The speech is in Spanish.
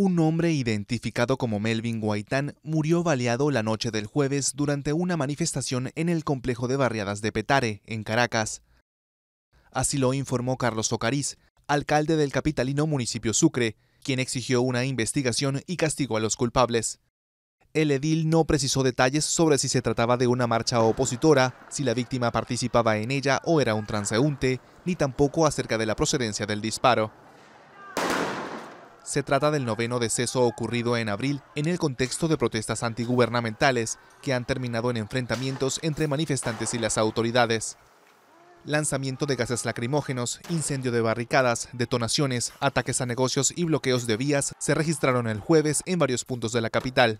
Un hombre identificado como Melvin Guaitán murió baleado la noche del jueves durante una manifestación en el complejo de barriadas de Petare, en Caracas. Así lo informó Carlos Ocariz, alcalde del capitalino municipio Sucre, quien exigió una investigación y castigó a los culpables. El edil no precisó detalles sobre si se trataba de una marcha opositora, si la víctima participaba en ella o era un transeúnte, ni tampoco acerca de la procedencia del disparo. Se trata del noveno deceso ocurrido en abril en el contexto de protestas antigubernamentales que han terminado en enfrentamientos entre manifestantes y las autoridades. Lanzamiento de gases lacrimógenos, incendio de barricadas, detonaciones, ataques a negocios y bloqueos de vías se registraron el jueves en varios puntos de la capital.